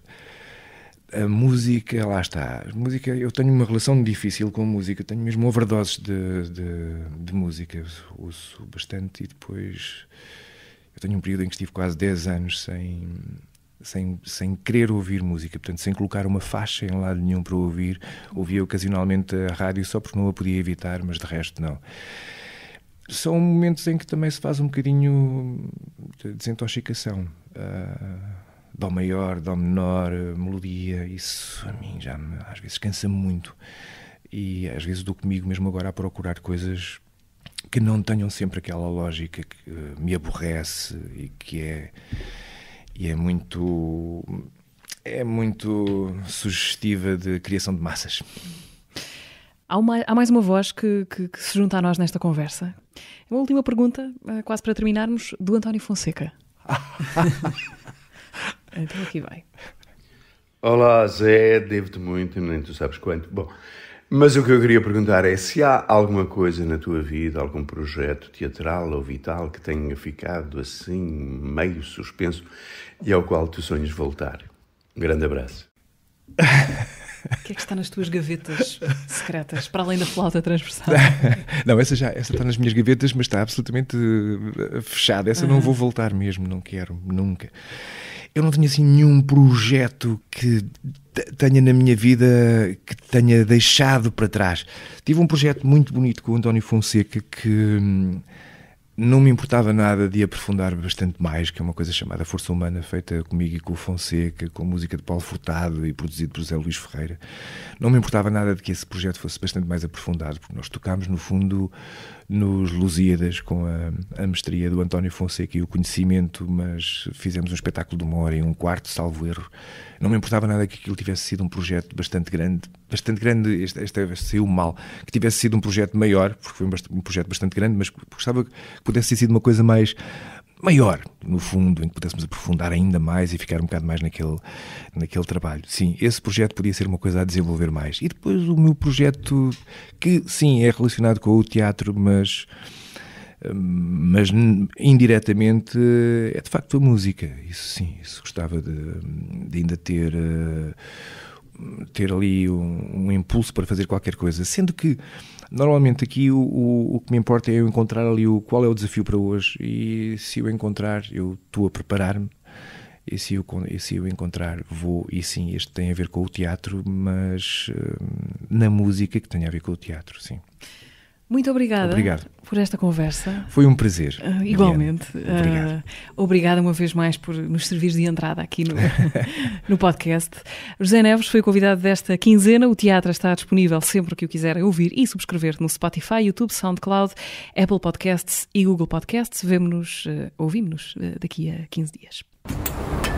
A música, lá está. A música, eu tenho uma relação difícil com a música, tenho mesmo overdoses de, de, de música. Ouço bastante e depois eu tenho um período em que estive quase 10 anos sem, sem, sem querer ouvir música, portanto, sem colocar uma faixa em lado nenhum para ouvir. Ouvia ocasionalmente a rádio só porque não a podia evitar, mas de resto, não. São momentos em que também se faz um bocadinho de desintoxicação. Uh, dó maior, dó menor, melodia, isso a mim já me, às vezes cansa muito. E às vezes dou comigo mesmo agora a procurar coisas que não tenham sempre aquela lógica que eh, me aborrece e que é, e é muito é muito sugestiva de criação de massas. Há, uma, há mais uma voz que, que, que, se junta a nós nesta conversa. Uma última pergunta, eh, quase para terminarmos, do António Fonseca. então aqui vai. Olá, Zé, devo-te muito, nem tu sabes quanto. Bom, mas o que eu queria perguntar é se há alguma coisa na tua vida, algum projeto teatral ou vital que tenha ficado assim meio suspenso e ao qual tu sonhas voltar. Um grande abraço. O que é que está nas tuas gavetas secretas, para além da flauta transversal? Não, essa já essa está nas minhas gavetas, mas está absolutamente eh, fechada. Essa ah. não vou voltar mesmo, não quero, nunca eu não tenho assim nenhum projeto que tenha na minha vida que tenha deixado para trás. Tive um projeto muito bonito com o António Fonseca que hum, não me importava nada de aprofundar bastante mais, que é uma coisa chamada Força Humana, feita comigo e com o Fonseca, com música de Paulo Furtado e produzido por Zé Luís Ferreira. Não me importava nada de que esse projeto fosse bastante mais aprofundado, porque nós tocámos, no fundo, nos Lusíadas, com a, a mestria do António Fonseca e o conhecimento, mas fizemos um espetáculo de uma hora e um quarto, salvo erro. Não me importava nada que aquilo tivesse sido um projeto bastante grande, bastante grande, este, este saiu mal, que tivesse sido um projeto maior, porque foi um, um projeto bastante grande, mas gostava que pudesse ter sido uma coisa mais maior, no fundo, em que pudéssemos aprofundar ainda mais e ficar um bocado mais naquele, naquele trabalho. Sim, esse projeto podia ser uma coisa a desenvolver mais. E depois o meu projeto, que sim, é relacionado com o teatro, mas mas indiretamente é de facto a música isso sim, isso gostava de, de ainda ter eh, ter ali um, um impulso para fazer qualquer coisa, sendo que Normalmente aqui o, o, o, que me importa é eu encontrar ali o qual é o desafio para hoje e se eu encontrar, eu estou a preparar-me e se, eu, e se eu encontrar, vou, e sim, este tem a ver com o teatro, mas hum, na música que tem a ver com o teatro, sim. Muito obrigada Obrigado. por esta conversa. Foi um prazer. Uh, igualmente. Obrigado. Uh, obrigada uma vez mais por nos servir de entrada aqui no, no podcast. José Neves foi convidado desta quinzena. O teatro está disponível sempre que o quiserem ouvir e subscrever no Spotify, YouTube, SoundCloud, Apple Podcasts e Google Podcasts. Vemo-nos, uh, ouvimos-nos daqui a 15 dias.